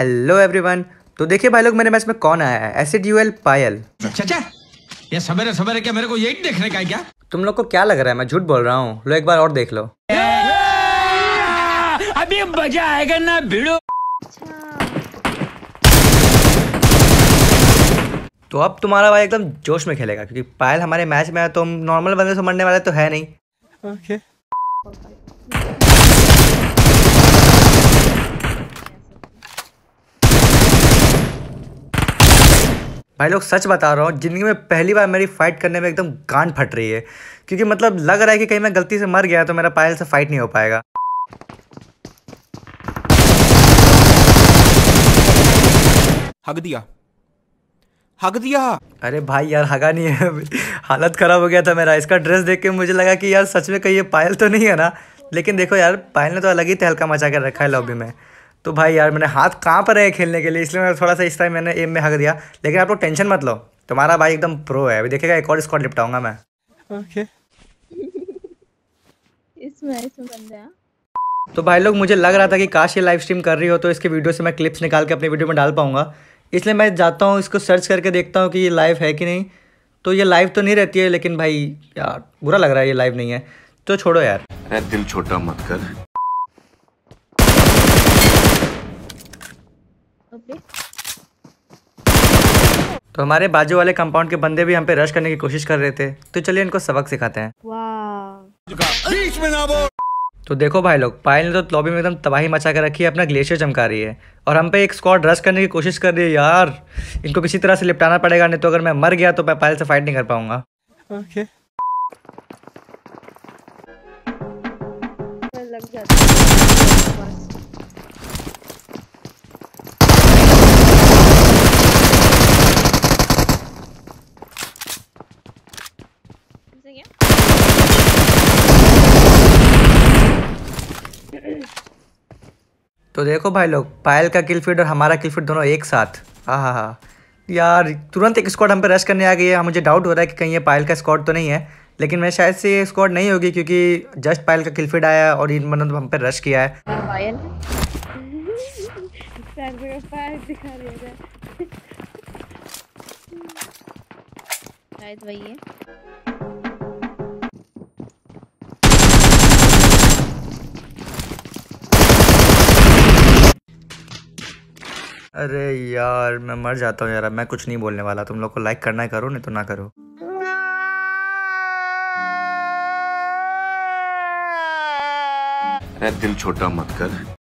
Hello everyone तो देखिए भाई लोग मेरे मैच में कौन आया है एसिड यूएल पायल चाचा ये सबेरे सबेरे क्या मेरे को यही देखने का है क्या तुम लोग को क्या लग रहा है मैं झूठ बोल रहा हूँ लो एक बार और देख लो अभी मजा आएगा ना भिड़ो तो अब तुम्हारा भाई एकदम जोश में खेलेगा क्योंकि पायल हमारे मैच में है तो नॉर्मल बंदे से मरने वाले तो है नहीं ओके okay. भाई लोग सच बता रहा हूँ जिंदगी में पहली बार मेरी फ़ाइट करने में एकदम गांड फट रही है क्योंकि मतलब लग रहा है कि कहीं मैं गलती से मर गया तो मेरा पायल से फ़ाइट नहीं हो पाएगा हग दिया हग दिया अरे भाई यार हगा नहीं है हालत ख़राब हो गया था मेरा इसका ड्रेस देख के मुझे लगा कि यार सच में कहीं ये पायल तो नहीं है ना लेकिन देखो यार पायल ने तो अलग ही तहलका मचा कर रखा है लॉबी में तो भाई यार मैंने हाथ कहाँ पर है खेलने के लिए इसलिए मैं थोड़ा सा इस टाइम मैंने एम में हक दिया लेकिन आप लोग टेंशन मत लो तुम्हारा भाई एकदम प्रो है अभी देखेगा एक और स्कॉट निपटाऊंगा मैं तो भाई लोग मुझे लग रहा था कि काश ये लाइव स्ट्रीम कर रही हो तो इसके वीडियो से मैं क्लिप्स निकाल के अपने वीडियो में डाल पाऊंगा इसलिए मैं जाता हूँ इसको सर्च करके देखता हूँ कि ये लाइव है कि नहीं तो ये लाइव तो नहीं रहती है लेकिन भाई यार बुरा लग रहा है ये लाइव नहीं है तो छोड़ो यार दिल छोटा मत कर तो हमारे बाजू वाले कंपाउंड के बंदे भी हम पे रश करने की कोशिश कर रहे थे तो चलिए इनको सबक सिखाते हैं बीच में ना बोल तो देखो भाई लोग पायल ने तो लॉबी में एकदम तबाही मचा कर रखी है अपना ग्लेशियर चमका रही है और हम पे एक स्क्वाड रश करने की कोशिश कर रही है यार इनको किसी तरह से निपटाना पड़ेगा नहीं तो अगर मैं मर गया तो मैं पायल से फाइट नहीं कर पाऊंगा okay. तो देखो भाई लोग पायल का किल फीड और हमारा किल फीड दोनों एक साथ हाँ हाँ हाँ यार तुरंत एक स्क्वाड हम पे रश करने आ गई है मुझे डाउट हो रहा है कि कहीं ये पायल का स्क्वाड तो नहीं है लेकिन मैं शायद से ये स्क्वाड नहीं होगी क्योंकि जस्ट पायल का किलफिड आया है और इन मनों हम पे रश किया है है अरे यार मैं मर जाता हूँ यार मैं कुछ नहीं बोलने वाला तुम लोग को लाइक करना है करो नहीं तो ना करो दिल छोटा मत कर